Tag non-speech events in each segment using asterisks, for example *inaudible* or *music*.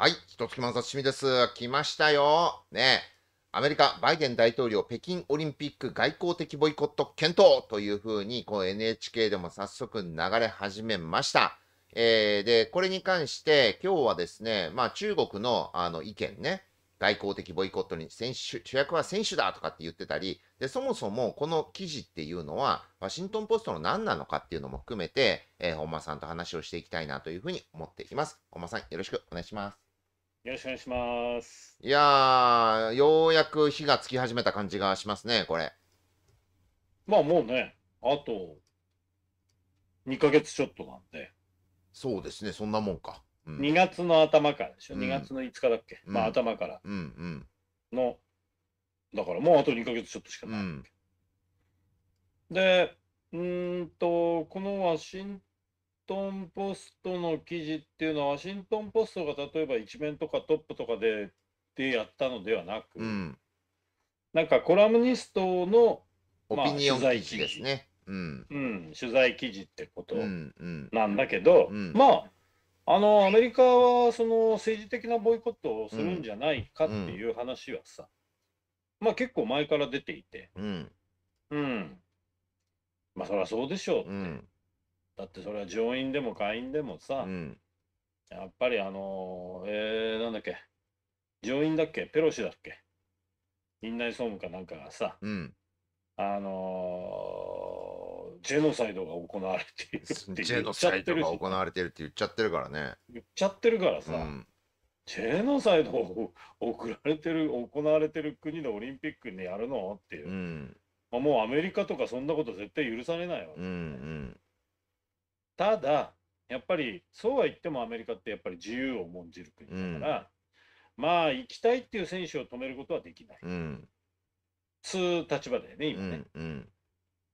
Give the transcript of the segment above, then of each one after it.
はい、一月満刺身です。来ましたよ。ねアメリカ、バイデン大統領、北京オリンピック外交的ボイコット検討というふうに、この NHK でも早速流れ始めました。えー、で、これに関して、今日はですね、まあ中国のあの意見ね、外交的ボイコットに選手主役は選手だとかって言ってたりで、そもそもこの記事っていうのは、ワシントン・ポストの何なのかっていうのも含めて、えー、本間さんと話をしていきたいなというふうに思っています。本間さん、よろしくお願いします。よろしくお願いします。いやようやく火がつき始めた感じがしますね、これ。まあもうね、あと2か月ちょっとなんで。そうですね、そんなもんか。うん、2月の頭からでしょ、2月の5日だっけ、うん、まあ頭から。うんうん。の、だからもうあと2か月ちょっとしかない。うん、で、うんと、このワシントン・ポストの記事っていうのはワシントン・ポストが例えば一面とかトップとかででやったのではなく、うん、なんかコラムニストの、まあ、オピニオン記事ですね。うん、うん、取材記事ってことなんだけど、うんうん、まああのアメリカはその政治的なボイコットをするんじゃないかっていう話はさ、まあ結構前から出ていて、うんまあそりゃそうでしょうって、だってそれは上院でも下院でもさ、うん、やっぱりあのえー、なんだっけ上院だっけペロシだっけ院内総務かなんかがさ、うん、あのー、ジェノサイドが行われているって *laughs* ジェノサイドが行われてるって言っちゃってるからね言っちゃってるからさ、うん、ジェノサイドを送られてる行われてる国のオリンピックにやるのっていう、まあ、もうアメリカとかそんなこと絶対許されないわね、うんうんただやっぱりそうは言ってもアメリカってやっぱり自由を重んじる国だから、うん、まあ行きたいっていう選手を止めることはできない、うん、つ立場だよね今ね、うん、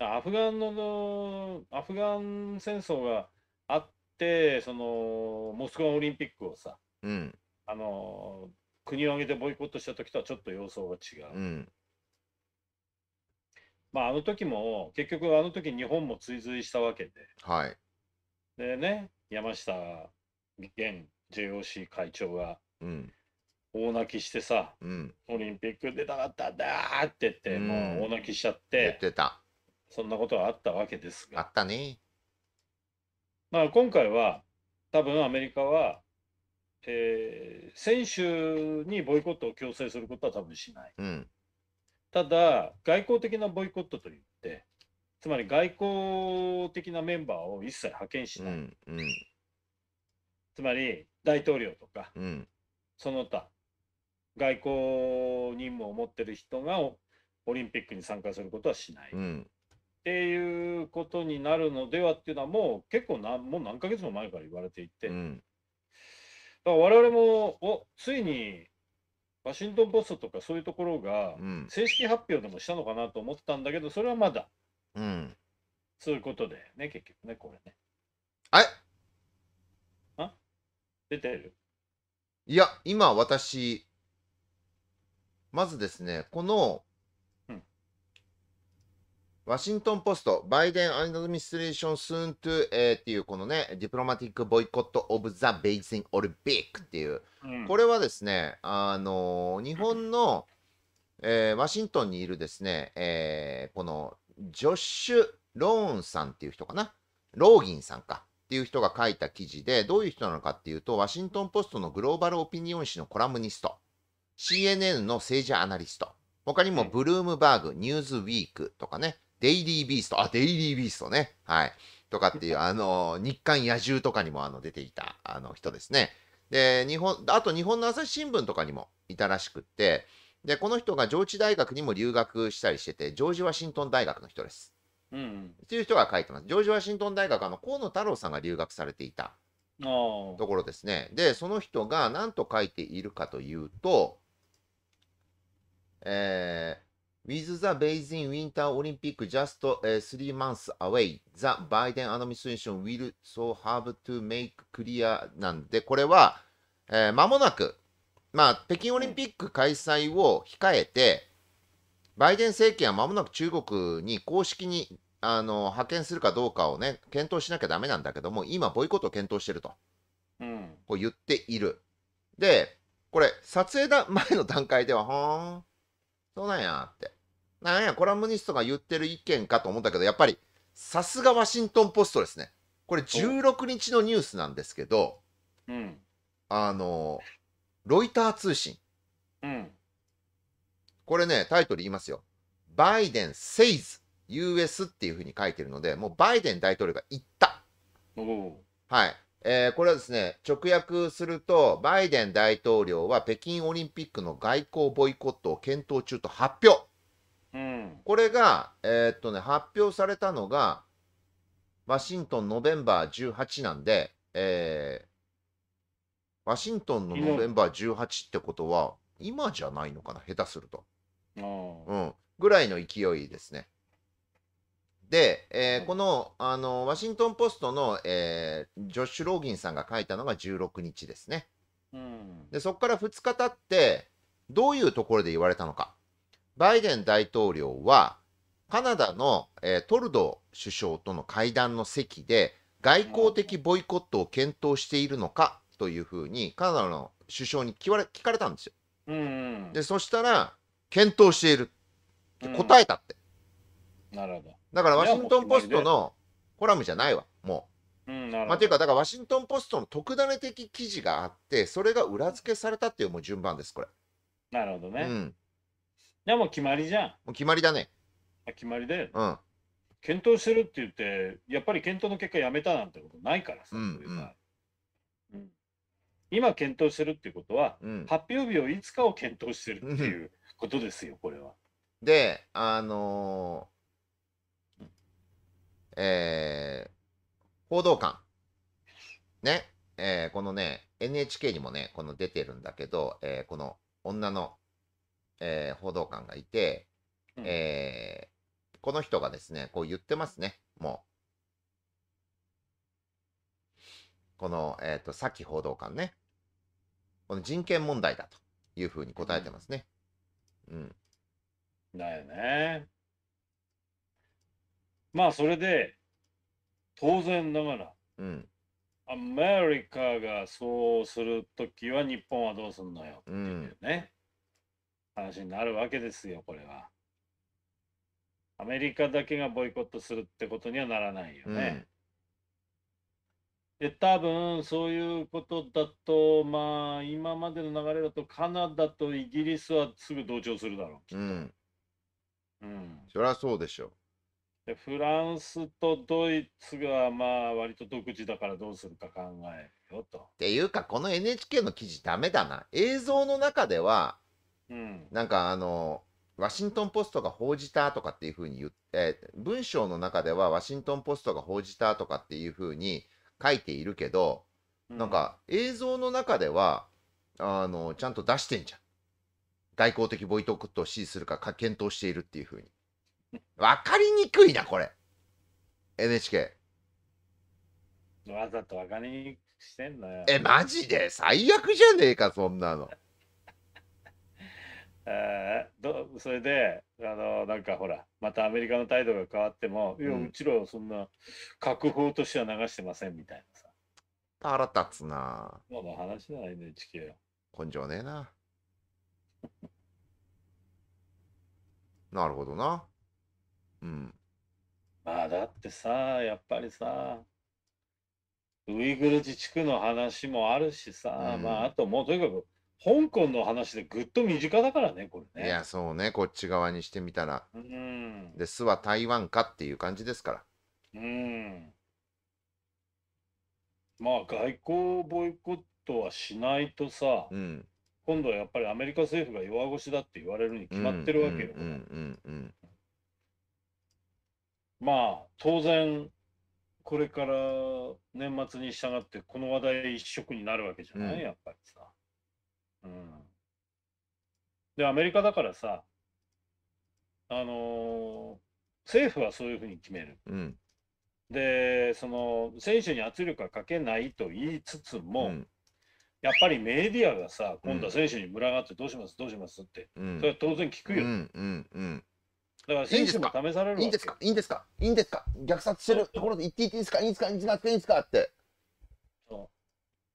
アフガンのアフガン戦争があってそのモスクワオリンピックをさ、あの国を挙げてボイコットした時とはちょっと様相が違う。まあ、あの時も結局あの時日本も追随したわけで、はい、でね、山下現 JOC 会長が、うん大泣きしてさ、うん、オリンピック出たかったんだーって言って、うん、もう大泣きしちゃってそんなことはあったわけですがあったねまあ今回は多分アメリカは、えー、選手にボイコットを強制することは多分しない、うん、ただ外交的なボイコットといってつまり外交的なメンバーを一切派遣しない、うんうん、つまり大統領とか、うん、その他外交任務を持ってる人がオリンピックに参加することはしない、うん、っていうことになるのではっていうのはもう結構なもう何ヶ月も前から言われていて、うん、だから我々もおついにワシントン・ポストとかそういうところが正式発表でもしたのかなと思ったんだけどそれはまだうん。そういうことだよね、結局ね、これね。あれあ出てるいや、今私、まずですね、この、うん、ワシントン・ポスト、バイデン・アンドミストレーション・スーン・トゥ・エーっていう、このね、ディプロマティック・ボイコット・オブ・ザ・ベイジン・オリンピックっていう、うん、これはですね、あのー、日本の、えー、ワシントンにいるですね、えー、このジョッシュ・ローンさんっていう人かな。ローギンさんか。っていう人が書いた記事で、どういう人なのかっていうと、ワシントン・ポストのグローバル・オピニオン誌のコラムニスト、CNN の政治アナリスト、他にもブルームバーグ、ニューズウィークとかね、デイリー・ビースト、あ、デイリー・ビーストね、はい、とかっていう、*laughs* あの、日刊野獣とかにもあの出ていたあの人ですね。で、日本、あと日本の朝日新聞とかにもいたらしくって、で、この人が上智大学にも留学したりしてて、ジョージ・ワシントン大学の人です。うん、ういう人が書いてます。ジョージ・ワシントン大学は河野太郎さんが留学されていたところですね。で、その人が何と書いているかというと、えー、With the Beijing Winter Olympic just、uh, three months away, the Biden administration will so have to make clear なんで、これは、えー、間もなくまあ、北京オリンピック開催を控えて、バイデン政権はまもなく中国に公式にあの派遣するかどうかをね、検討しなきゃだめなんだけども、今、ボイコットを検討してると、うん、こう言っている。で、これ、撮影だ前の段階では、はーん、そうなんやって、なんや、コラムニストが言ってる意見かと思ったけど、やっぱり、さすがワシントン・ポストですね。これ、16日のニュースなんですけど、うん、あの、ロイター通信。うん。これね、タイトル言いますよ。バイデン says US っていうふうに書いてるので、もうバイデン大統領が言った。はい。えー、これはですね、直訳すると、バイデン大統領は北京オリンピックの外交ボイコットを検討中と発表。うん、これが、えー、っとね、発表されたのが、ワシントンノベンバー18なんで、えー、ワシントンのノベンバー18ってことは、今じゃないのかな、下手すると。うん、ぐらいの勢いですね。で、えー、このあのワシントン・ポストの、えー、ジョッシュ・ローギンさんが書いたのが16日ですね。でそこから2日経ってどういうところで言われたのか。バイデン大統領はカナダの、えー、トルドー首相との会談の席で外交的ボイコットを検討しているのかというふうにカナダの首相に聞われ聞かれたんですよ。うんうん、でそしたら検討している答えたって、うん、なるほどだからワシントン・ポストのコラムじゃないわもう。うん、まあ、というかだからワシントン・ポストの特ダネ的記事があってそれが裏付けされたっていうもう順番ですこれ。なるほどね。うん、でも決まりじゃん。もう決まりだね。あ決まりだよ、ね、うん。検討してるって言ってやっぱり検討の結果やめたなんてことないからさ。うんうん今検討してるっていうことは、うん、発表日をいつかを検討してるっていうことですよ、これは。であのー、えー、報道官ね、えー、このね NHK にもねこの出てるんだけど、えー、この女の、えー、報道官がいて、うん、えー、この人がですねこう言ってますねもうこの、えーと、とさき報道官ねこの人権問題だというふうに答えてますね。うん。だよね。まあそれで当然ながら、うん、アメリカがそうする時は日本はどうすんのよっていうね、うん、話になるわけですよこれは。アメリカだけがボイコットするってことにはならないよね。で、多分そういうことだと、まあ、今までの流れだと、カナダとイギリスはすぐ同調するだろう。うん。うん、そりゃそうでしょう。で、フランスとドイツが、まあ、割と独自だからどうするか考えよと。っていうか、この NHK の記事、ダメだな。映像の中では、うん、なんかあの、ワシントン・ポストが報じたとかっていうふうに言って、文章の中ではワシントン・ポストが報じたとかっていうふうに、書いているけど、うん、なんか映像の中ではあのちゃんと出してんじゃん外交的ボイトクトを支持するか検討しているっていうふうに分かりにくいなこれ NHK わざと分かりにくくしてんのよえマジで最悪じゃねえかそんなのえー、どそれであのなんかほらまたアメリカの態度が変わっても、いやうちらはそんな確保としては流してませんみたいなさ腹立つなまだ話ない NHK よ根性ねえななるほどなうんまあだってさやっぱりさウイグル自治区の話もあるしさ、うん、まああともうとにかく香港の話でぐっと身近だからね、これね。いや、そうね、こっち側にしてみたら。うん。で、巣は台湾かっていう感じですから。うん。まあ、外交ボイコットはしないとさ、うん、今度はやっぱりアメリカ政府が弱腰だって言われるに決まってるわけよ。まあ、当然、これから年末に従って、この話題一色になるわけじゃない、うん、やっぱりさ。うん。で、アメリカだからさ、あのー政府はそういうふうに決める。うん。で、その、選手に圧力はかけないと言いつつも、うん。やっぱりメディアがさ、今度は選手に群がってどうします、どうしますって、うそれは当然聞くよ。だん。うん。うん。から選手もか試されるいいんですかいいんですかいいんですか虐殺してるところで言っていいですかいいですかいいですかいいですかって。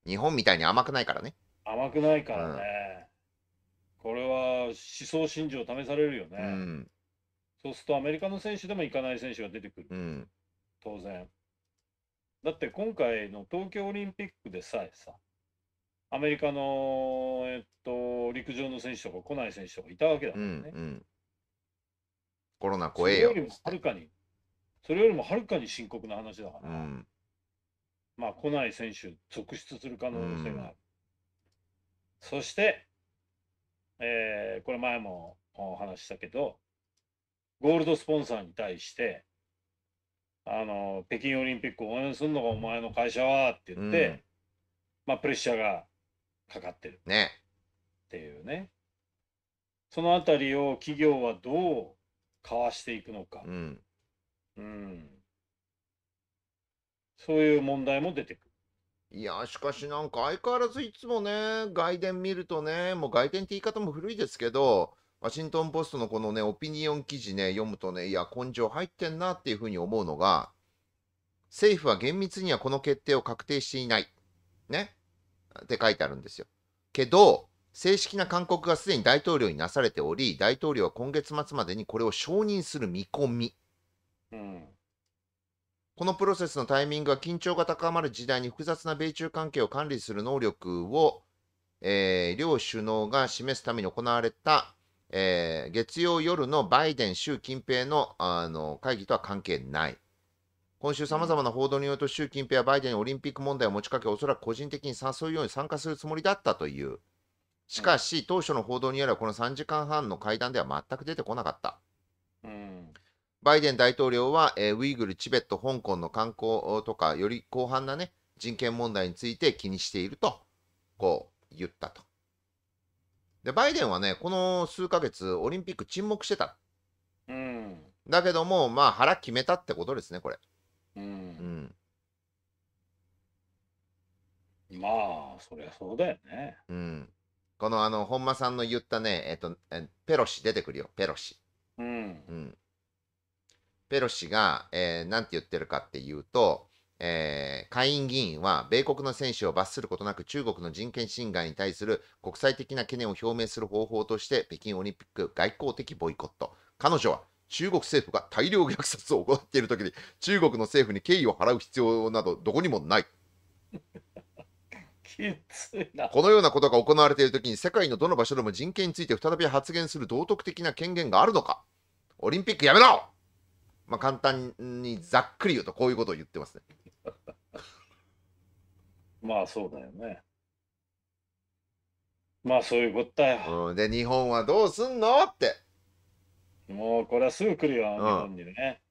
日本みたいに甘くないからね。甘くないからね、これは思想信条試されるよね、うん、そうするとアメリカの選手でも行かない選手が出てくる、うん、当然だって今回の東京オリンピックでさえさアメリカの、えっと、陸上の選手とか来ない選手とかいたわけだからね、うんうん、コロナ怖えよそれよりもはるかにそれよりもはるかに深刻な話だから、うん、まあ来ない選手続出する可能性がある、うんそして、えー、これ前もお話したけど、ゴールドスポンサーに対して、あの、北京オリンピックを応援するのがお前の会社はって言って、うん、まあ、プレッシャーがかかってる。ね。っていうね。ねそのあたりを企業はどうかわしていくのか。うん。うん、そういう問題も出てくる。いや、しかしなんか相変わらずいつもね、外伝見るとね、もう外伝って言い方も古いですけど、ワシントンポストのこのね、オピニオン記事ね、読むとね、いや、根性入ってんなっていうふうに思うのが、政府は厳密にはこの決定を確定していない。ね。って書いてあるんですよ。けど、正式な勧告がすでに大統領になされており、大統領は今月末までにこれを承認する見込み。うん、このプロセスのタイミングは緊張が高まる時代に複雑な米中関係を管理する能力を、えー、両首脳が示すために行われた、えー、月曜夜のバイデン、習近平のあの会議とは関係ない。今週、さまざまな報道によると、習近平はバイデンにオリンピック問題を持ちかけ、おそらく個人的に誘うように参加するつもりだったという。しかし、当初の報道によれば、この3時間半の会談では全く出てこなかった。バイデン大統領は、えー、ウイグル、チベット、香港の観光とか、より広範なね、人権問題について気にしていると、こう言ったと。で、バイデンはね、この数ヶ月、オリンピック沈黙してた。うん。だけども、まあ、腹決めたってことですね、これ。うん。うん、まあ、そりゃそうだよね。うん。この、あの、本間さんの言ったね、えっと、えペロシ出てくるよ、ペロシ。うん。うんペロシが、えー、なんて言ってるかっていうと、えー、下院議員は米国の選手を罰することなく中国の人権侵害に対する国際的な懸念を表明する方法として北京オリンピック外交的ボイコット彼女は中国政府が大量虐殺を行っている時に中国の政府に敬意を払う必要などどこにもない *laughs* このようなことが行われている時に世界のどの場所でも人権について再び発言する道徳的な権限があるのかオリンピックやめろまあ、簡単にざっくり言うとこういうことを言ってますね。*laughs* まあそうだよね。まあそういうことだよ。うん、で日本はどうすんのって。もうこれはすぐ来るよ、日本にね。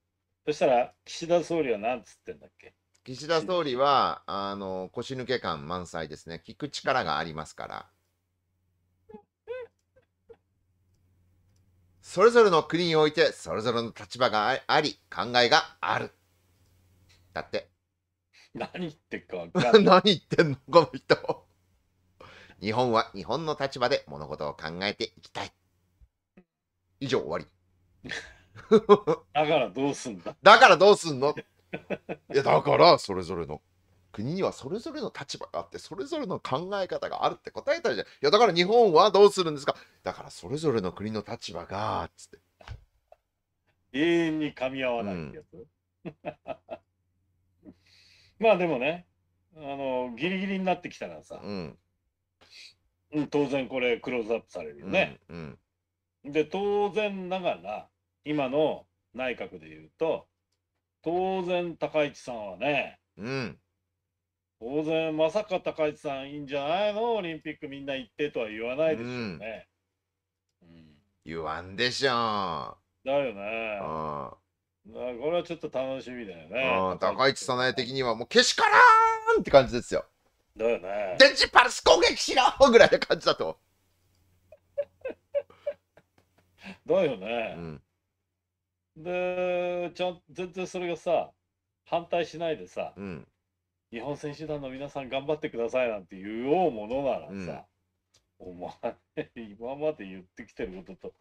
うん、そしたら岸田総理は何つってんだっけ岸田総理はあの腰抜け感満載ですね。聞く力がありますから。それぞれの国においてそれぞれの立場があり考えがあるだって *laughs* 何言ってんかか *laughs* 何言ってんのこの人日本は日本の立場で物事を考えていきたい以上終わり *laughs* だからどうすんだだからどうすんのいやだからそれぞれの国にはそれぞれの立場があってそれぞれの考え方があるって答えたじゃんいやだから日本はどうするんですかだからそれぞれの国の立場がつって永遠に噛み合わないってやつ、うん、まあでもねあのギリギリになってきたらさ、うん、当然これクローズアップされるよね、うんうん、で当然ながら今の内閣でいうと当然高市さんはね、うん、当然、まさか高市さんいいんじゃないのオリンピックみんな行ってとは言わないでしょうね。うん、うん、言わんでしょう。だよね。あこれはちょっと楽しみだよね。高市早苗的にはもうけしからんって感じですよ。だよね。電磁パルス攻撃しろぐらいの感じだと。だよね。うん、でちゃん全然それがさ反対しないでさ、うん日本選手団の皆さん頑張ってくださいなんて言おうものならさ、うん、お前今まで言ってきてることと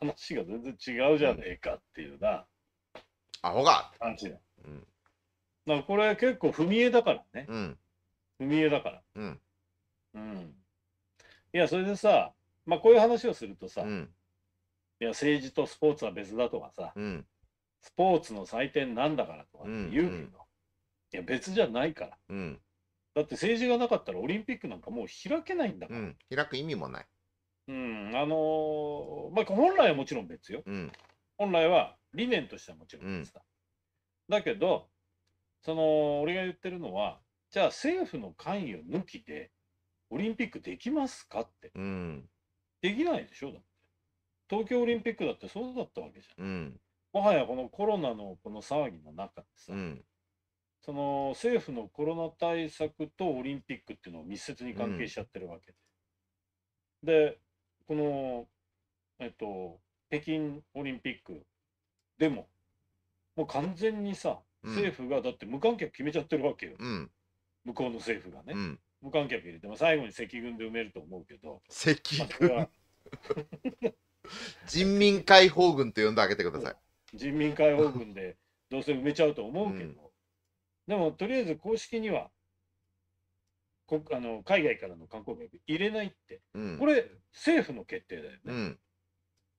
話が全然違うじゃねえかっていうな、アホか感じだ、うん、これ結構踏み絵だからね、うん、踏み絵だからうん、うん、いやそれでさまあこういう話をするとさ、うん、いや政治とスポーツは別だとかさ、スポーツの祭典なんだからとかって言うけど、いや別じゃないから。うん、だって政治がなかったらオリンピックなんかもう開けないんだから。うん、開く意味もない。うん、あのー、まあ、本来はもちろん別よ。うん、本来は理念としてはもちろん別だ。だけど、その俺が言ってるのは、じゃあ政府の関与抜きでオリンピックできますかって。できないでしょ、だって。東京オリンピックだってそうだったわけじゃん。もはやこのコロナのこの騒ぎの中でさ、うん、その政府のコロナ対策とオリンピックっていうのを密接に関係しちゃってるわけで、うん、でこの、えっと、北京オリンピックでももう完全にさ、政府がだって無観客決めちゃってるわけよ、うん、向こうの政府がね、無観客入れて、まあ、最後に赤軍で埋めると思うけど赤軍 *laughs* 人民解放軍と呼んであげてください *laughs* 人民解放軍でどうせ埋めちゃうと思うけど、でも、とりあえず公式には、こあの海外からの観光客入れないって、うん、これ、政府の決定だよね。うん、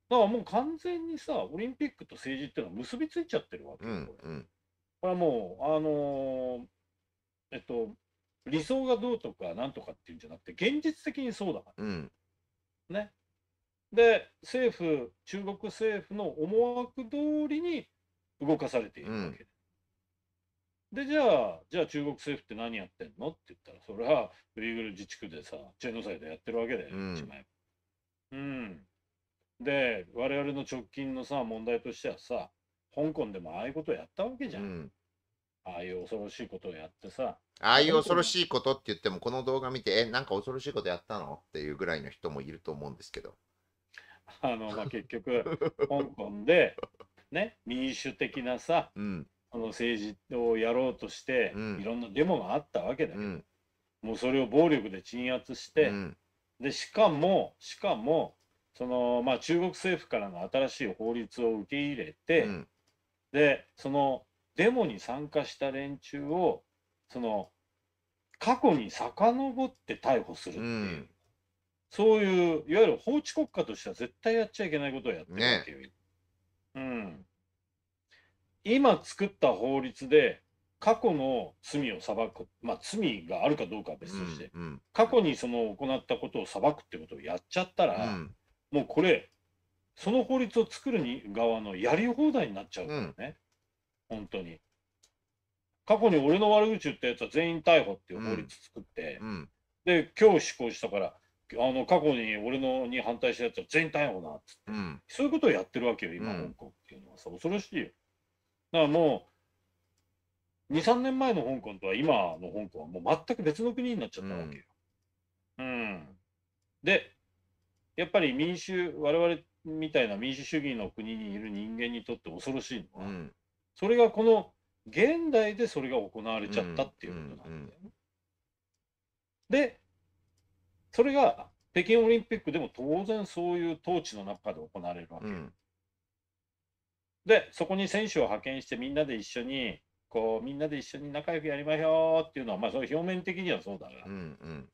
だからもう完全にさ、オリンピックと政治っていうのは結びついちゃってるわけよ、これ。これはもう、あのー、えっと、理想がどうとかなんとかっていうんじゃなくて、現実的にそうだから。ね。で、政府、中国政府の思惑通りに動かされているわけで。で、じゃあ、じゃあ中国政府って何やってんのって言ったら、それはウイグル自治区でさ、チェノサイドやってるわけだよ、うん、うん。で、我々の直近のさ、問題としてはさ、香港でもああいうことやったわけじゃん。うん、ああいう恐ろしいことをやってさ。ああいう恐ろしいことって言っても、この動画見て、え、なんか恐ろしいことやったのっていうぐらいの人もいると思うんですけど。あの、まあ、結局、香港で、ね、民主的なさ、*laughs* うんあの政治をやろうとして、うん、いろんなデモがあったわけだけど、うん、もうそれを暴力で鎮圧して、うん、でしかもしかもその、まあ、中国政府からの新しい法律を受け入れて、でそのデモに参加した連中をその過去に遡って逮捕するっていう、そういういわゆる法治国家としては絶対やっちゃいけないことをやってるっていう。ね、うん今作った法律で過去の罪を裁く、まあ、罪があるかどうかは別として、うんうん、過去にその行ったことを裁くってことをやっちゃったら、うん、もうこれ、その法律を作るに側のやり放題になっちゃうからね、うん、本当に。過去に俺の悪口言ったやつは全員逮捕っていう法律作って、うん、で、今日施行したから、あの過去に俺のに反対したやつは全員逮捕なっつって、そういうことをやってるわけよ、今、香港っていうのはさ、恐ろしいよ。だからもう、2、3年前の香港とは今の香港はもう全く別の国になっちゃったわけよ。うん、うん、で、やっぱり民主、我々みたいな民主主義の国にいる人間にとって恐ろしいのは、うん、それがこの現代でそれが行われちゃったっていうことなんだよね。で、それが北京オリンピックでも当然そういう統治の中で行われるわけ。うんでそこに選手を派遣してみんなで一緒にこうみんなで一緒に仲良くやりましょうっていうのはまあその表面的にはそうだが、うんうん、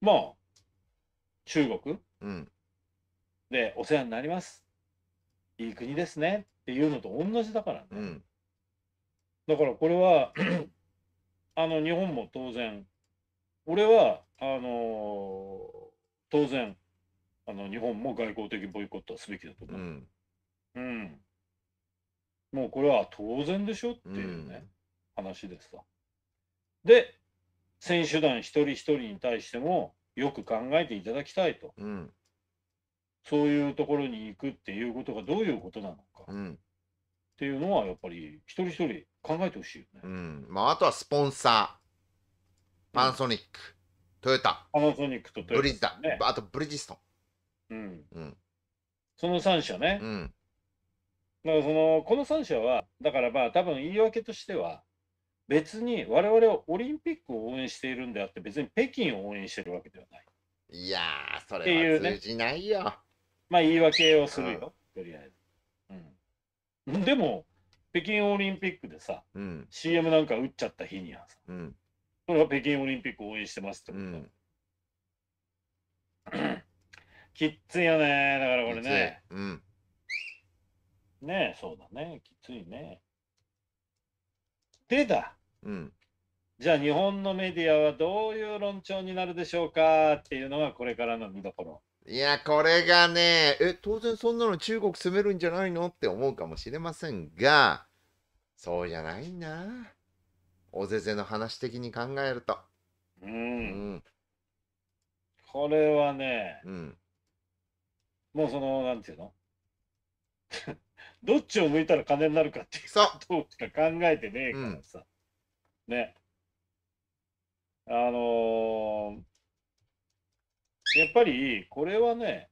まあ中国、うん、でお世話になりますいい国ですねっていうのと同じだからね、うん、だからこれは *clears throat* あの日本も当然俺はあのー、当然あの日本も外交的ボイコットはすべきだと思う。うんうん。もうこれは当然でしょっていうね、うん、話でさ。で、選手団一人一人に対してもよく考えていただきたいと。うん、そういうところに行くっていうことがどういうことなのか。うんっていうのはやっぱり一人一人考えてほしいよね。うん。まああとはスポンサー、パナソニック、うん、トヨタ、パナソニックとトヨタ、ね、ブリジあとブリヂストン。うん。うん、その3社ね、うん、だからそのこの3社は、だからまあ多分言い訳としては、別に我々はオリンピックを応援しているんであって、別に北京を応援してるわけではない。いやー、それは通じないよ。ね、まあ言い訳をするよ、うん、とりあえず。うん、でも、北京オリンピックでさ、うん、CM なんか打っちゃった日にはさ、うん、それは北京オリンピックを応援してますってこと。うん *clears throat* きっついよね、だからこれね。うんねえ、そうだね。きついね。でだ。うん。じゃあ日本のメディアはどういう論調になるでしょうかっていうのがこれからの見どころ。いや、これがね、え、当然そんなの中国攻めるんじゃないのって思うかもしれませんが、そうじゃないな。おぜぜの話的に考えると。ううん。ん。これはね、うん。もうその、なんていうのどっちを向いたら金になるかっていうことしか考えてねえからさ、うん、ねあのー、やっぱりこれはね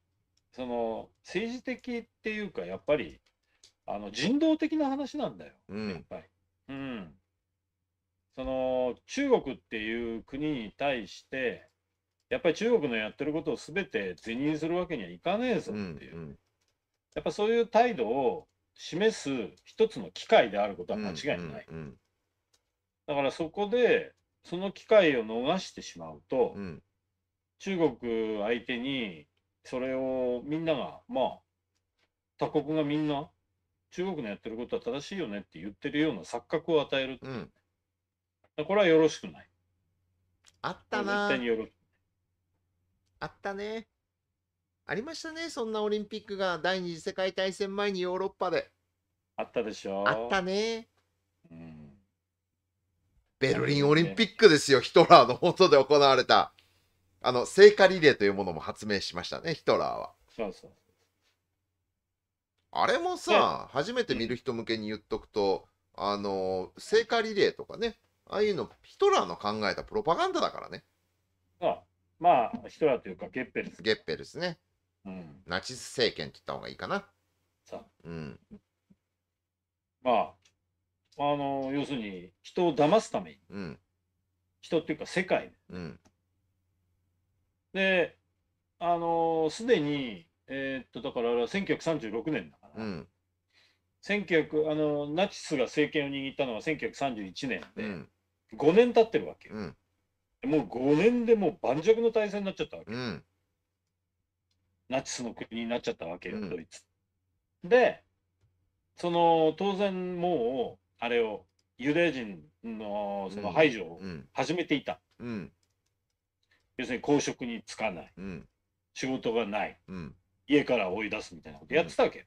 その政治的っていうかやっぱりあの人道的な話なんだよ、うん、やっぱり。うん、その中国っていう国に対してやっぱり中国のやってることを全て是認するわけにはいかねえぞっていう、うんうん、やっぱそういう態度を示す一つの機会であることは間違いない。だからそこでその機会を逃してしまうと、うん、中国相手にそれをみんながまあ他国がみんな中国のやってることは正しいよねって言ってるような錯覚を与える、うん、これはよろしくない。あったな。あったね。ありましたね、そんなオリンピックが第二次世界大戦前にヨーロッパで。あったでしょ。あったね。うん、ベルリンオリンピックですよ、ヒトラーの元で行われた。あの、聖火リレーというものも発明しましたね、ヒトラーは。そうそう。あれもさ、初めて見る人向けに言っとくと、あの、聖火リレーとかね、ああいうの、ヒトラーの考えたプロパガンダだからね。あまあ、ヒトラーというか、ゲッペルス。ゲッペルスね。ナチス政権って言った方がいいかな。うん、まああの要するに人を騙すために、うん、人っていうか世界、うん、であのすでにえー、っとだから1936年だから、うん、1900あのナチスが政権を握ったのは1931年で、うん、5年経ってるわけよ、もう5年でもう盤石の体制になっちゃったわけ、うんナチスの国になっちゃったわけよ、うん、ドイツ。で、その当然もう、あれをユダヤ人のその排除を始めていた。うん、要するに公職に就かない、仕事がない、家から追い出すみたいなことやってたわけ。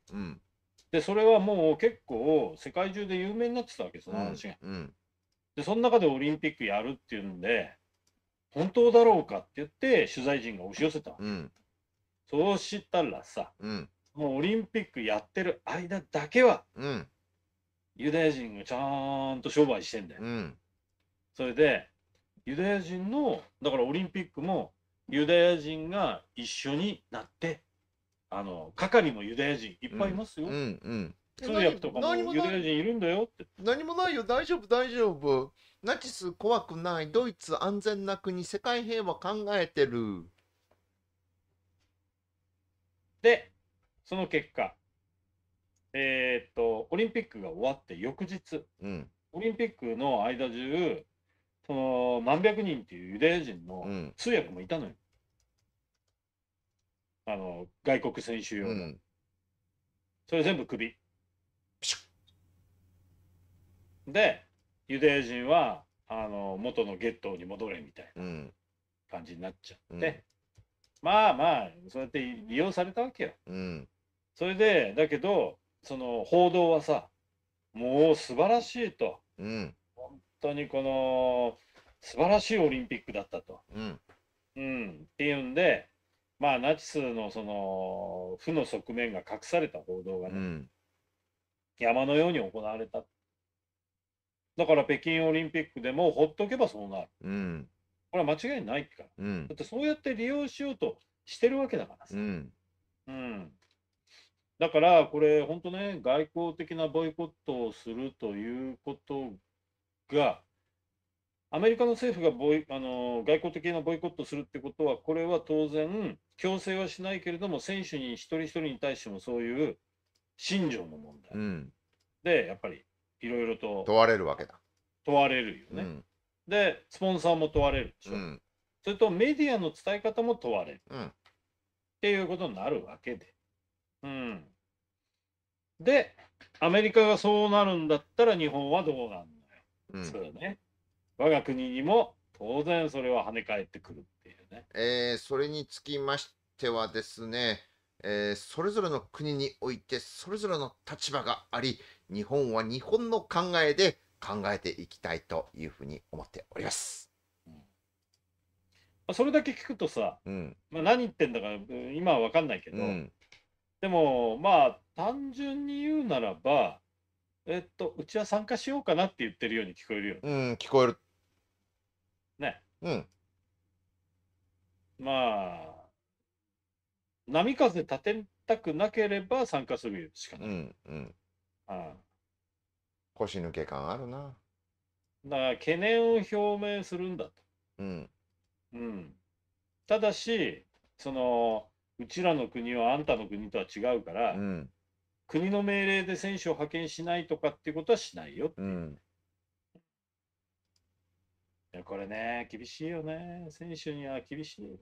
で、それはもう結構世界中で有名になってたわけ、その話が。で、その中でオリンピックやるっていうんで、本当だろうかって言って取材陣が押し寄せたわけ。そうしたらさ、うん、もうオリンピックやってる間だけは、うん、ユダヤ人がちゃんと商売してんだよ。うん、それでユダヤ人のだからオリンピックもユダヤ人が一緒になってあの係もユダヤ人いっぱいいますよ。通訳とかもユダヤ人いるんだよって何もないよ大丈夫大丈夫ナチス怖くないドイツ安全な国世界平和考えてるで、その結果、えー、っと、オリンピックが終わって翌日、うん、オリンピックの間中、その何百人っていうユダヤ人の通訳もいたのよ。うん、あの外国選手用の、うん、それ全部首。で、ユダヤ人はあの元のゲットに戻れみたいな感じになっちゃって、まあまあそうやって利用されたわけよ、うん、それでだけどその報道はさもう素晴らしいと、うん、本当にこの素晴らしいオリンピックだったと、うん、うん、っていうんでまあナチスのその負の側面が隠された報道がね、うん、山のように行われただから北京オリンピックでもほっとけばそうなる、うん、これは間違いないから、うん、だってそうやって利用しようとしてるわけだからさ、うん、うん、だからこれ本当ね外交的なボイコットをするということがアメリカの政府がボイあの外交的なボイコットするってことはこれは当然強制はしないけれども選手に一人一人に対してもそういう信条の問題、うん、でやっぱりいろいろと問われるわけだ問われるよね、で、スポンサーも問われるでしょ。うん、それとメディアの伝え方も問われる。うん、っていうことになるわけで。うん。で、アメリカがそうなるんだったら日本はどうなんだよ。そうだね。我が国にも当然それは跳ね返ってくるっていうね。えー、それにつきましてはですね、えー、それぞれの国においてそれぞれの立場があり日本は日本の考えで考えていきたいというふうに思っております。それだけ聞くとさ、うん、まあ、何言ってんだか今は分かんないけど、うん、でもまあ単純に言うならばえっとうちは参加しようかなって言ってるように聞こえるよね。うん聞こえる。ね。うん。まあ波風立てたくなければ参加するしかない。うんうん、あ腰抜け感あるな。だから懸念を表明するんだと。うん。うん、ただしそのうちらの国はあんたの国とは違うから、うん。国の命令で選手を派遣しないとかっていうことはしないよってうう、ん。いやこれね厳しいよね選手には厳しい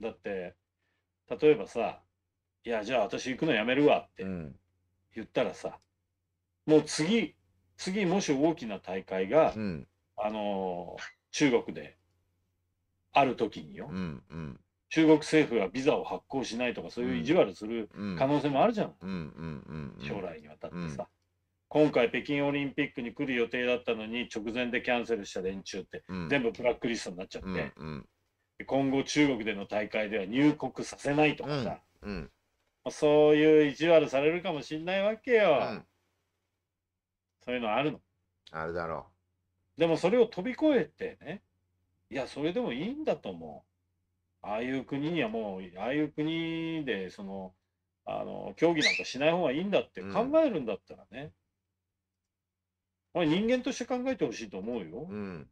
だって例えばさ「いやじゃあ私行くのやめるわ」って言ったらさ、もう次、次、もし大きな大会が、うん、あの中国である時によ、うんうん、中国政府がビザを発行しないとか、そういう意地悪する可能性もあるじゃん、将来にわたってさ。今回、北京オリンピックに来る予定だったのに、直前でキャンセルした連中って、全部ブラックリストになっちゃって、うんうん、今後、中国での大会では入国させないとかさ、うんうん、そういう意地悪されるかもしんないわけよ。そういうのあるの。あるだろう。でもそれを飛び越えてね、いや、それでもいいんだと思う。ああいう国にはもう、ああいう国で、その、あの、競技なんかしない方がいいんだって考えるんだったらね、うん、人間として考えてほしいと思うよ。うん。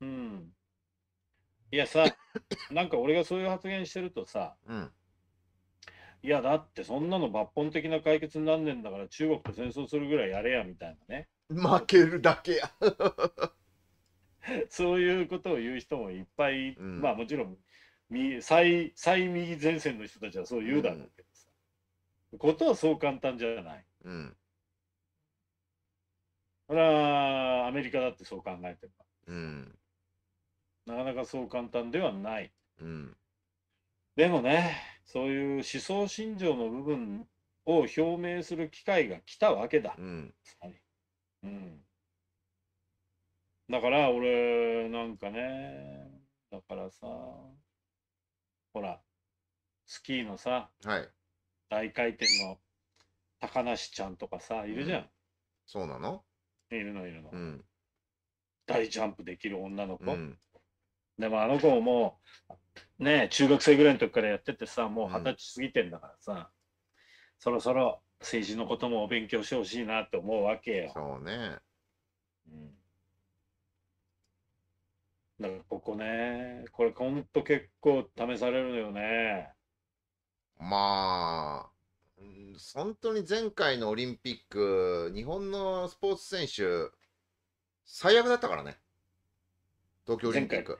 うん。いやさ、*laughs* なんか俺がそういう発言してるとさ、うんいや、だってそんなの抜本的な解決になんねんだから中国と戦争するぐらいやれやみたいなね。負けるだけや。*laughs* そういうことを言う人もいっぱい、うん、まあもちろん最最右前線の人たちはそう言うだろうけどさ、うん、ことはそう簡単じゃない。うん、それはアメリカだってそう考えてる、うん、なかなかそう簡単ではない。うん、でもねそういう思想信条の部分を表明する機会が来たわけだ。うん、うん、だから俺なんかねだからさほらスキーのさ、はい、大回転の高梨ちゃんとかさいるじゃん。うん、そうなのいるのいるの。大ジャンプできる女の子。でもあの子ももうね、中学生ぐらいの時からやっててさ、もう二十歳過ぎてんだからさ、うん、そろそろ政治のこともお勉強してほしいなって思うわけよ。そうね。うん。だからここね、これ本当結構試されるのよね。まあ、本当に前回のオリンピック、日本のスポーツ選手、最悪だったからね。東京オリンピック。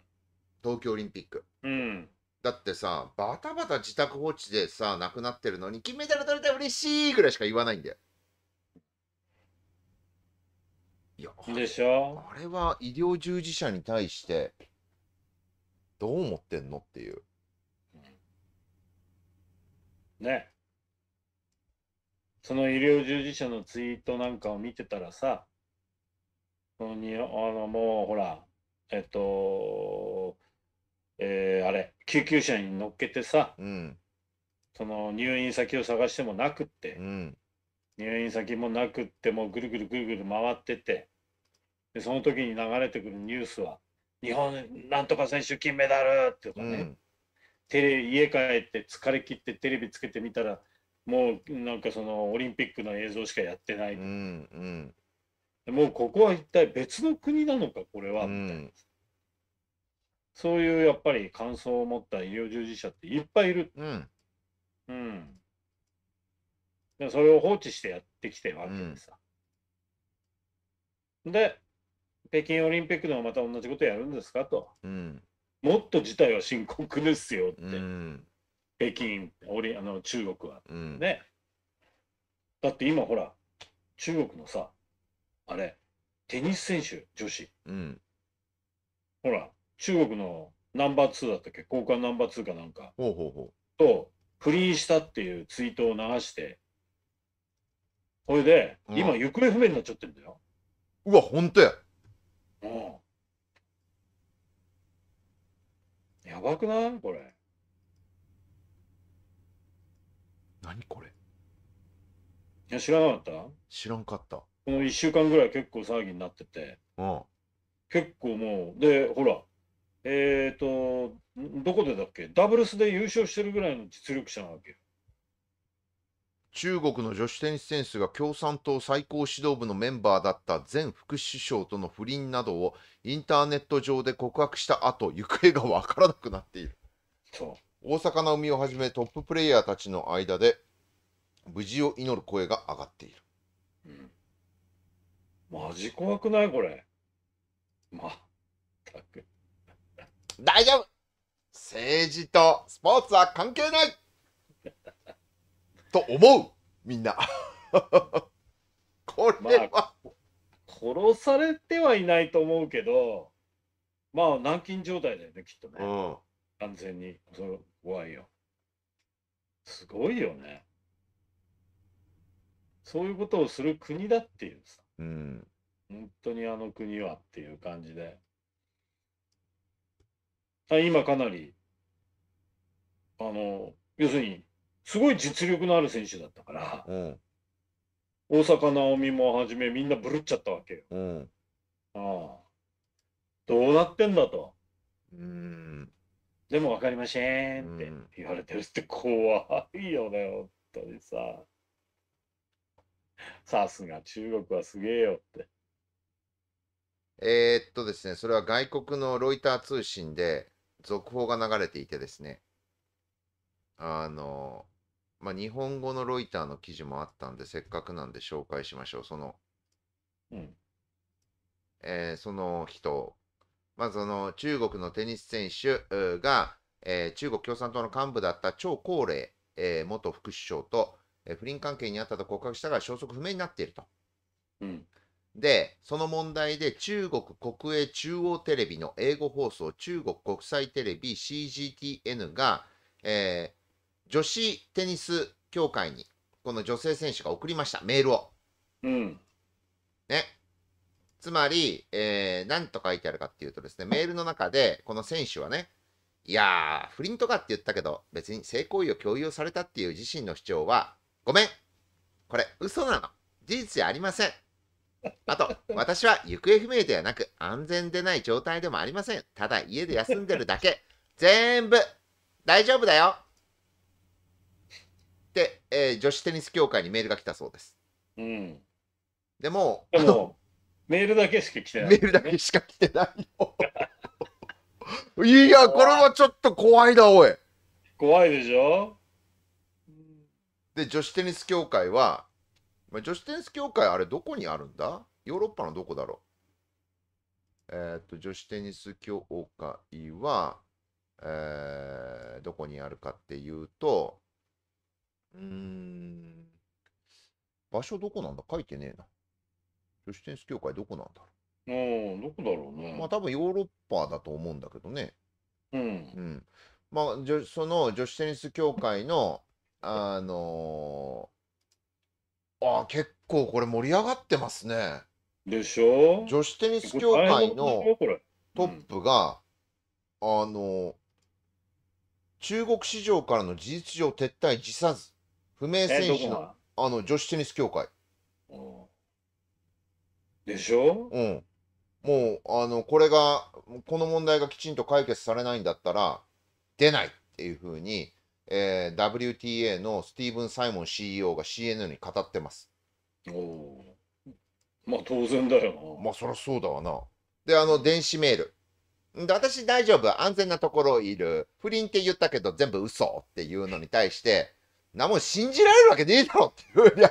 東京オリンピック。うんだってさバタバタ自宅放置でさ亡くなってるのに金メダル取れたら嬉しいぐらいしか言わないんだよ。いやでしょあれは医療従事者に対してどう思ってんのっていう。ねその医療従事者のツイートなんかを見てたらさそのにあのもうほらえっとえー、あれ救急車に乗っけてさ、うん、その入院先を探してもなくって、うん、入院先もなくってもうぐるぐるぐるぐる回っててでその時に流れてくるニュースは「日本なんとか選手金メダル!」とかね、うん、テレ家帰って疲れ切ってテレビつけてみたらもうなんかそのオリンピックの映像しかやってない、うんうん、もうここは一体別の国なのかこれはみたいな。そういうやっぱり感想を持った医療従事者っていっぱいいる。うん。うん。でそれを放置してやってきてるわけでさ。うん、で、北京オリンピックでもまた同じことやるんですかと。うん、もっと事態は深刻ですよって。うん、北京オリあの、中国は。ね。だって今ほら、中国のさ、あれ、テニス選手、女子。ほら、中国のナンバー2だったっけ交換ナンバー2かなんかほうほうほと不倫したっていうツイートを流してそれで今行方不明になっちゃってるんだよ、ううわ本当やうんやばくないこれ何これいや知らなかった知らんかったこの1週間ぐらい結構騒ぎになっててうん結構もうでほらえっ、ー、と、どこでだっけダブルスで優勝してるぐらいの実力者なわけ中国の女子テニス選手が共産党最高指導部のメンバーだった前副首相との不倫などをインターネット上で告白した後 *laughs* 行方が分からなくなっている大阪なおみをはじめトッププレイヤーたちの間で無事を祈る声が上がっている、うん、マジ怖くないこれまったく大丈夫政治とスポーツは関係ない *laughs* と思うみんな *laughs* これは、まあ、殺されてはいないと思うけどまあ軟禁状態だよねきっとね、うん、完全にそれ怖いよすごいよねそういうことをする国だっていうさ、うん、本当にあの国はっていう感じで今かなり、あの、要するに、すごい実力のある選手だったから、うん、大坂なおみもはじめみんなぶるっちゃったわけよ。うん、ああどうなってんだと。うんでも分かりませんって言われてるって怖いよね、本当にさ。さすが中国はすげえよって。えー、っとですね、それは外国のロイター通信で、続報が流れていてですね、あの、まあ、日本語のロイターの記事もあったんで、せっかくなんで紹介しましょう。その、うん、えー、その人、まず、あ、その中国のテニス選手が、えー、中国共産党の幹部だった張高麗、えー、元副首相と、え不倫関係にあったと告白したが消息不明になっていると。うんで、その問題で中国国営中央テレビの英語放送中国国際テレビ CGTN が、えー、女子テニス協会にこの女性選手が送りました、メールを。うん。ね。つまり、えー、何と書いてあるかっていうとですね、メールの中でこの選手はね、いやー、不倫とかって言ったけど、別に性行為を共有されたっていう自身の主張は、ごめん、これ嘘なの。事実じゃありません。あと、私は行方不明ではなく安全でない状態でもありません。ただ家で休んでるだけ。全部大丈夫だよって、えー、女子テニス協会にメールが来たそうです。うん、でもでもメールだけしか来てない、ね、メールだけしか来てないよ。いや、これはちょっと怖いだ、おい。怖いでしょで、女子テニス協会は、女子テニス協会、あれどこにあるんだヨーロッパのどこだろうえー、っと、女子テニス協会は、えー、どこにあるかっていうと、うーん、場所どこなんだ書いてねえな。女子テニス協会どこなんだろう。うん、どこだろうね。まあ多分ヨーロッパだと思うんだけどね。うん。うん。まあ、その女子テニス協会の、あのーあ結構これ盛り上がってますね。でしょ女子テニス協会のトップが、あの、中国市場からの事実上撤退辞さず、不明選手の、あの、女子テニス協会。でしょうん。もう、あの、これが、この問題がきちんと解決されないんだったら、出ないっていうふうに、えー、WTA のスティーブン・サイモン CEO が CNN に語ってます。おおまあ当然だよな。まあそりゃそうだわな。で、あの、電子メール。で私大丈夫、安全なところいる。不倫って言ったけど全部嘘っていうのに対して、なもん信じられるわけねえだろっていうふうに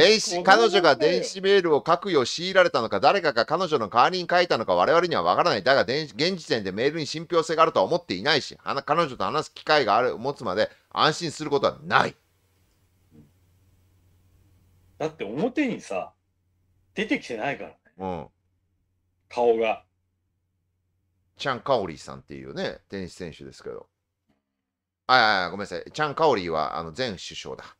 電子、彼女が電子メールを書くよう強いられたのか、誰かが彼女の代わりに書いたのか、我々にはわからない。だが、現時点でメールに信憑性があるとは思っていないし、彼女と話す機会がある、持つまで安心することはない。だって表にさ、出てきてないからね。うん。顔が。チャン・カオリーさんっていうね、テニス選手ですけど。あ、ごめんなさい。チャン・カオリーはあの前首相だ。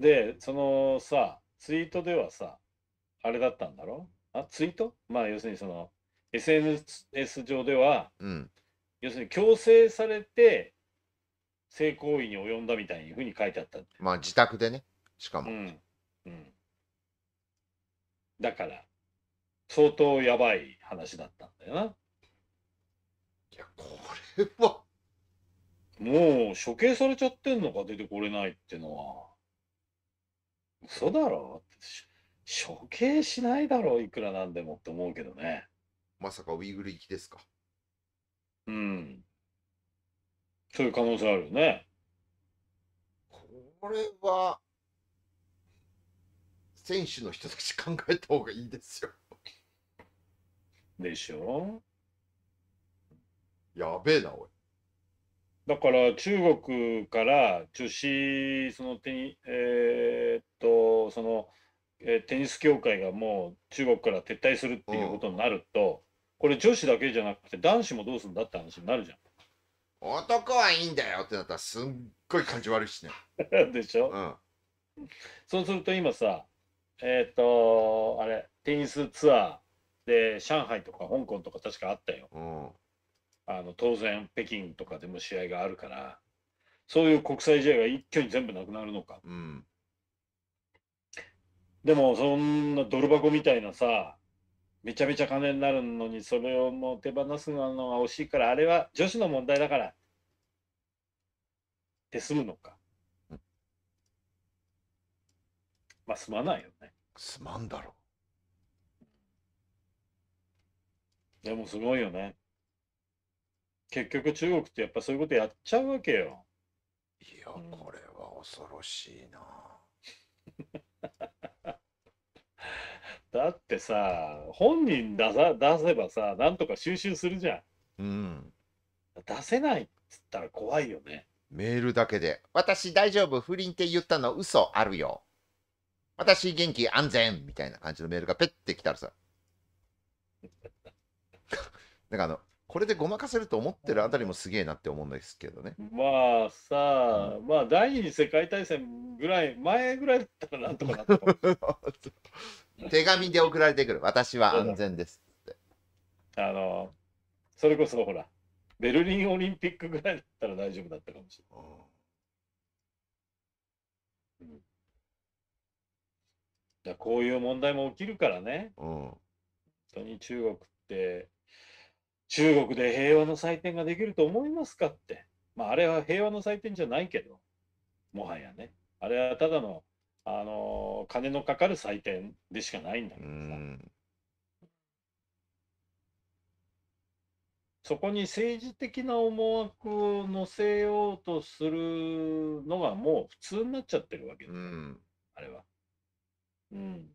で、そのさ、ツイートではさ、あれだったんだろあ、ツイートまあ要するにその SNS 上では、うん、要するに強制されて性行為に及んだみたいにふうに書いてあった。まあ自宅でね、しかも。うん。うん、だから、相当やばい話だったんだよな。いや、これは。もう処刑されちゃってんのか出てこれないってのは。嘘だろ処刑しないだろういくらなんでもって思うけどねまさかウイグル行きですかうんそういう可能性あるよねこれは選手の人たち考えた方がいいですよでしょやべえなおいだから中国から女子そのテニ,、えー、っとそのえー、テニス協会がもう中国から撤退するっていうことになると、これ女子だけじゃなくて男子もどうするんだって話になるじゃん。男はいいんだよってなったらすっごい感じ悪いしね。*laughs* でしょ、うん、そうすると今さえっ、とあれテニスツアーで上海とか香港とか確かあったよ。うんあの当然北京とかでも試合があるからそういう国際試合が一挙に全部なくなるのか、うん、でもそんなドル箱みたいなさめちゃめちゃ金になるのにそれをもう手放すのは惜しいからあれは女子の問題だからって済むのか、うん、まあ済まないよねすまんだろうでもすごいよね結局中国ってやっぱそういうことやっちゃうわけよ。いや、これは恐ろしいな。*laughs* だってさ、本人出さ出せばさ、なんとか収集するじゃん。うん。出せないっつったら怖いよね。メールだけで、私大丈夫、不倫って言ったの嘘あるよ。私元気安全みたいな感じのメールがペッて来たらさ。*laughs* なんかあの、これでごまかせると思ってるあたりもすげえなって思うんですけどね。まあさあ、うん、まあ第二次世界大戦ぐらい前ぐらいだったらなんとかなった。*laughs* 手紙で送られてくる「私は安全です」って。あのそれこそほらベルリンオリンピックぐらいだったら大丈夫だったかもしれない。うんこういう問題も起きるからね、うん、本当に中国って中国で平和の祭典ができると思いますかって。まあ、あれは平和の祭典じゃないけど、もはやね。あれはただの、あのー、金のかかる祭典でしかないんだけどさ。そこに政治的な思惑を乗せようとするのがもう普通になっちゃってるわけうん、あれは。うん。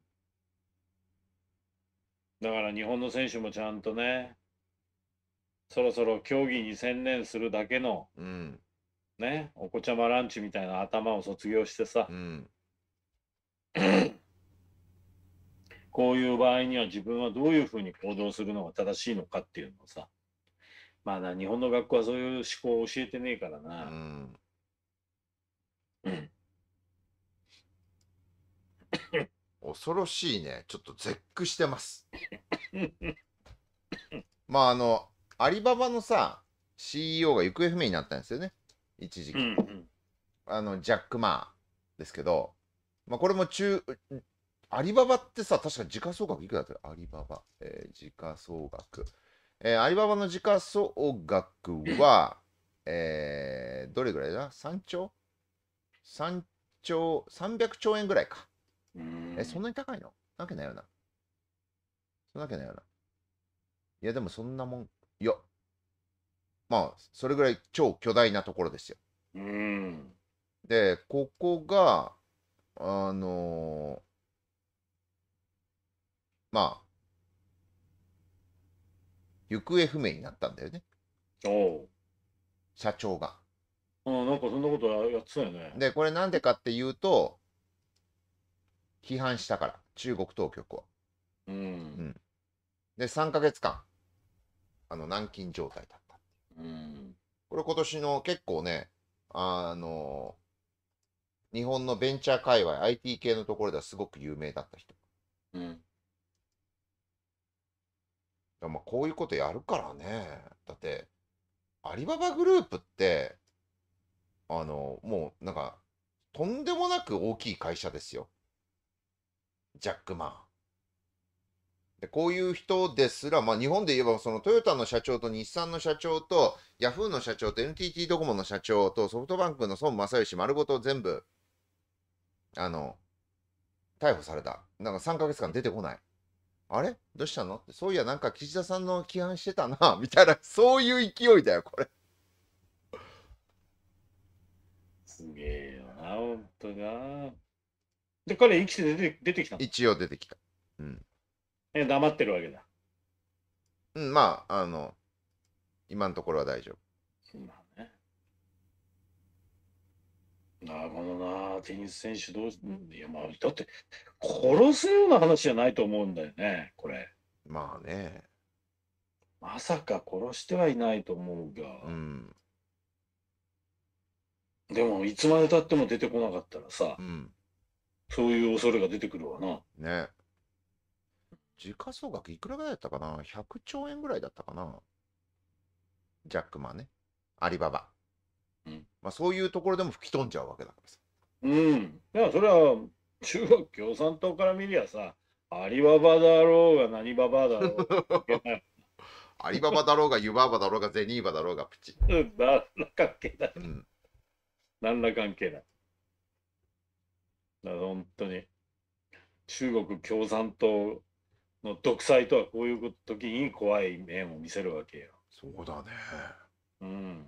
だから日本の選手もちゃんとね、そろそろ競技に専念するだけの、うん、ね、お子ちゃまランチみたいな頭を卒業してさ、うん、こういう場合には自分はどういうふうに行動するのが正しいのかっていうのをさ、まあな、日本の学校はそういう思考を教えてねえからな。うん恐ろしいね。ちょっと絶句してます。*laughs* まああの、アリババのさ、CEO が行方不明になったんですよね。一時期。うんうん、あの、ジャック・マーですけど、まあ、これも中、アリババってさ、確か時価総額いくらだったアリババ。えー、時価総額。えー、アリババの時価総額は、えー、どれぐらいだ ?3 兆 ?3 兆、300兆円ぐらいか。え、そんなに高いのなわけないよな。そんなわけないよな。いや、でもそんなもんや、まあ、それぐらい超巨大なところですよ。うん、で、ここが、あのー、まあ、行方不明になったんだよね。お社長が。あなんかそんなことやってたよね。で、これなんでかっていうと、批判したから、中国当局は。うん、うん、で、3か月間、あの軟禁状態だったう。ん。これ今年の結構ね、あの、日本のベンチャー界隈、IT 系のところではすごく有名だった人。うん。まあこういうことやるからね。だって、アリババグループって、あの、もうなんか、とんでもなく大きい会社ですよ。ジャックマこういう人ですら、まあ、日本で言えばそのトヨタの社長と日産の社長とヤフーの社長と NTT ドコモの社長とソフトバンクの孫正義丸ごと全部あの逮捕されたなんか3ヶ月間出てこないあれどうしたのってそういやなんか岸田さんの批判してたな *laughs* みたいなそういう勢いだよこれすげえよな本当なで彼生きて出て出てきた一応出てきたうんえ黙ってるわけだ。うん、まあ、あの、今のところは大丈夫。まあね。なるほどな、テニス選手どう、いや、まあ、だって、殺すような話じゃないと思うんだよね、これ。まあね。まさか殺してはいないと思うが。うん。でも、いつまでたっても出てこなかったらさ、うん、そういう恐れが出てくるわな。ね。時価総額いくらぐらいだったかな ?100 兆円ぐらいだったかなジャックマンね。アリババ。うん、まあ、そういうところでも吹き飛んじゃうわけだからさ。うん。だからそれは中国共産党から見りゃさ、アリババだろうが何ババだろうが。*laughs* アリババだろうがユババだろうがゼニーバだろうがプチ。うん、何ら関係ない。うん、何ら関係ない。本当に中国共産党の独裁とはこういう時に怖い面を見せるわけよ。そうだね。うん。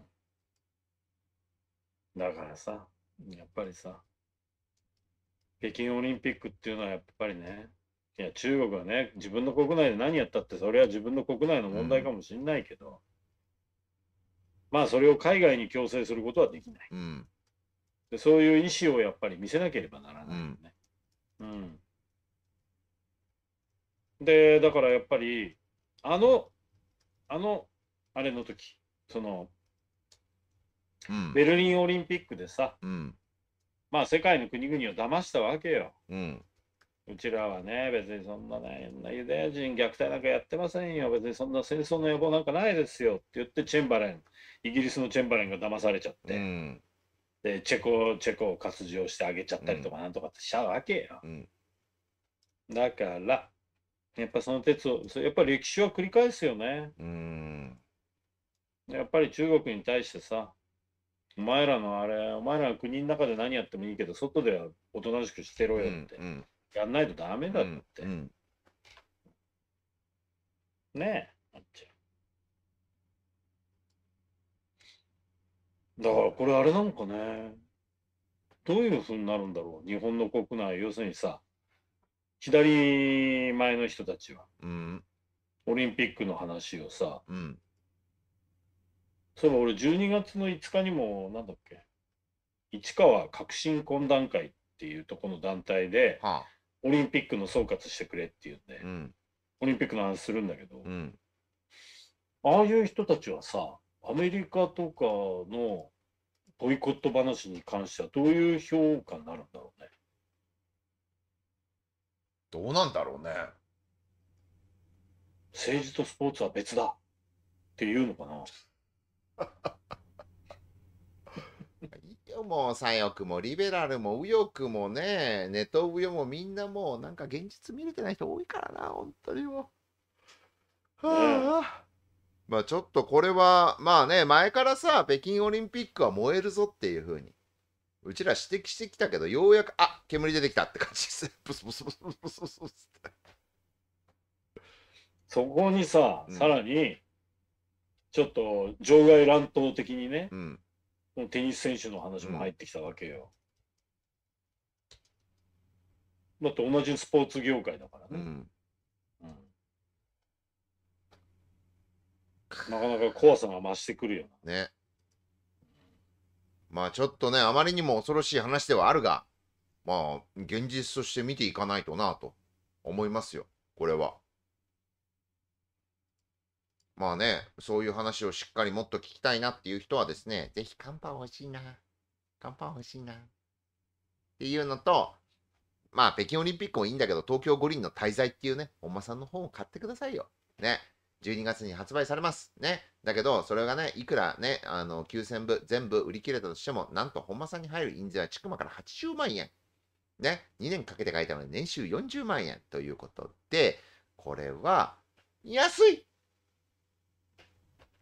だからさ、やっぱりさ、北京オリンピックっていうのはやっぱりね、いや中国はね、自分の国内で何やったって、それは自分の国内の問題かもしれないけど、うん、まあそれを海外に強制することはできない。うん、でそういう意思をやっぱり見せなければならないよね。うん、うんで、だからやっぱり、あの、あの、あれの時、その、うん、ベルリンオリンピックでさ、うん、まあ世界の国々を騙したわけよ。うん、ちらはね、別にそんなね、なユダヤ人虐待なんかやってませんよ、別にそんな戦争の予防なんかないですよって言って、チェンバレン、イギリスのチェンバレンが騙されちゃって、うん、でチェコ、チェコを活用してあげちゃったりとかなんとかってしちゃうわけよ。だから、やっぱその鉄を、やっぱり歴史を繰り返すよね。うん。やっぱり中国に対してさ、お前らのあれ、お前らの国の中で何やってもいいけど、外ではおとなしくしてろよって、うんうん、やんないとダメだって。うん、うん、ねえ、あっちゃだからこれあれなのかね。どういうふうになるんだろう、日本の国内、要するにさ、左前の人たちは、うん、オリンピックの話をさ、うん、そういえば俺12月の5日にもなんだっけ市川革新懇談会っていうとこの団体で、はあ、オリンピックの総括してくれっていうんで、うん、オリンピックの話するんだけど、ああいう人たちはさアメリカとかのボイコット話に関してはどういう評価になるんだろうね。どうなんだろうね。政治とスポーツは別だっていうのかな。*laughs* いいよもう左翼もリベラルも右翼もねネットウヨもみんなもうなんか現実見れてない人多いからな本当にもう。はあ、まあちょっとこれはまあね前からさ北京オリンピックは燃えるぞっていうふうにうちら指摘してきたけど、ようやく、あ煙出てきたって感じです。*laughs* ブスブスブスブスブスブスそこにさ、さらに、ちょっと場外乱闘的にね、うん、テニス選手の話も入ってきたわけよ。うん、だって同じスポーツ業界だからね。うんうん、なかなか怖さが増してくるよね。まあちょっとね、あまりにも恐ろしい話ではあるが、まあ、現実として見ていかないとなと思いますよ、これは。まあね、そういう話をしっかりもっと聞きたいなっていう人はですね、ぜひ乾杯欲しいな、乾杯欲しいな、っていうのと、まあ、北京オリンピックもいいんだけど、東京五輪の滞在っていうね、お馬さんの本を買ってくださいよ。ね。12月に発売されます。ね。だけど、それがね、いくらね、あの、9000部全部売り切れたとしても、なんと本間さんに入る印税はちくまから80万円。ね。2年かけて書いたので、年収40万円ということで、これは、安い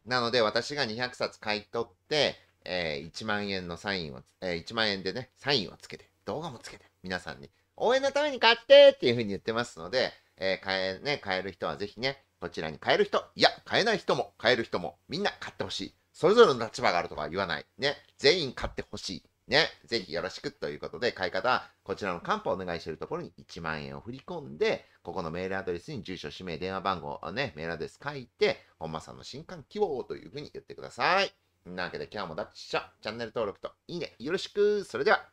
なので、私が200冊買い取って、えー、1万円のサインを、えー、1万円でね、サインをつけて、動画もつけて、皆さんに、応援のために買ってっていうふうに言ってますので、えー、買え、ね、買える人はぜひね、こちらに買える人、いや、買えない人も、買える人も、みんな買ってほしい。それぞれの立場があるとか言わない。ね。全員買ってほしい。ね。ぜひよろしくということで、買い方はこちらのカンをお願いしているところに1万円を振り込んで、ここのメールアドレスに住所、氏名、電話番号をね、メールアドレス書いて、本間さんの新刊希望というふうに言ってください。なわけで今日もダッチシチャンネル登録といいねよろしくそれでは